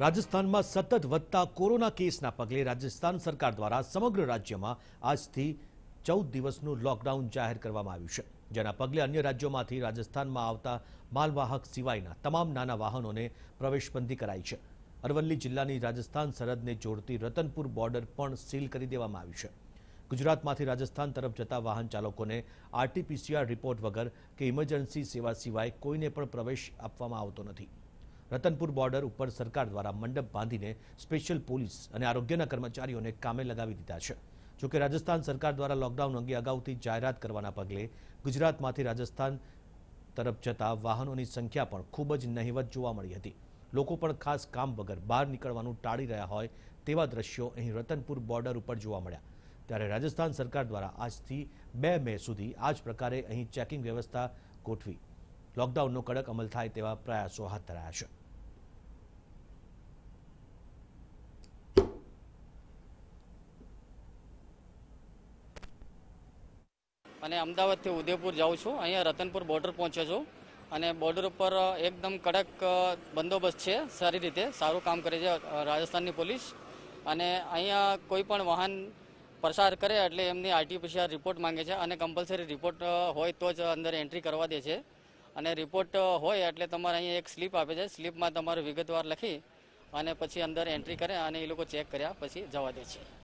રાજસ્થાનમાં સતત વધતા કોરોના કેસના પગલે રાજસ્થાન સરકાર દ્વારા સમગ્ર રાજ્યમાં આજથી ચૌદ દિવસનું લોકડાઉન જાહેર કરવામાં આવ્યું છે જેના પગલે અન્ય રાજ્યોમાંથી રાજસ્થાનમાં આવતા માલવાહક સિવાયના તમામ નાના વાહનોને પ્રવેશબંધી કરાઈ છે અરવલ્લી જિલ્લાની રાજસ્થાન સરહદને જોડતી રતનપુર બોર્ડર પણ સીલ કરી દેવામાં આવી છે ગુજરાતમાંથી રાજસ્થાન તરફ જતા વાહન ચાલકોને આરટીપીસીઆર રિપોર્ટ વગર કે ઇમરજન્સી સેવા સિવાય કોઈને પણ પ્રવેશ આપવામાં આવતો નથી રતનપુર બોર્ડર ઉપર સરકાર દ્વારા મંડપ બાંધીને સ્પેશિયલ પોલીસ અને આરોગ્યના કર્મચારીઓને કામે લગાવી દીધા છે જોકે રાજસ્થાન સરકાર દ્વારા લોકડાઉન અંગે અગાઉથી જાહેરાત કરવાના પગલે ગુજરાતમાંથી રાજસ્થાન તરફ જતા વાહનોની સંખ્યા પણ ખૂબ જ નહીવત જોવા મળી હતી લોકો પણ ખાસ કામ વગર બહાર નીકળવાનું ટાળી રહ્યા હોય તેવા દ્રશ્યો અહીં રતનપુર બોર્ડર ઉપર જોવા મળ્યા ત્યારે રાજસ્થાન સરકાર દ્વારા આજથી બે મે સુધી આ જ પ્રકારે અહીં ચેકિંગ વ્યવસ્થા ગોઠવી લોકડાઉનનો કડક અમલ થાય તેવા પ્રયાસો હાથ ધરાયા છે અને અમદાવાદથી ઉદયપુર જાઉં છું અહીંયા રતનપુર બોર્ડર પહોંચ્યો છું અને બોર્ડર ઉપર એકદમ કડક બંદોબસ્ત છે સારી રીતે સારું કામ કરે છે રાજસ્થાનની પોલીસ અને અહીંયા કોઈ પણ વાહન પ્રસાર કરે એટલે એમની આરટીપીસીઆર રિપોર્ટ માંગે છે અને કમ્પલસરી રિપોર્ટ હોય તો જ અંદર એન્ટ્રી કરવા દે છે અને રિપોર્ટ હોય એટલે તમારે અહીંયા એક સ્લીપ આપે છે સ્લીપમાં તમારે વિગતવાર લખી અને પછી અંદર એન્ટ્રી કરે અને એ લોકો ચેક કર્યા પછી જવા દે છે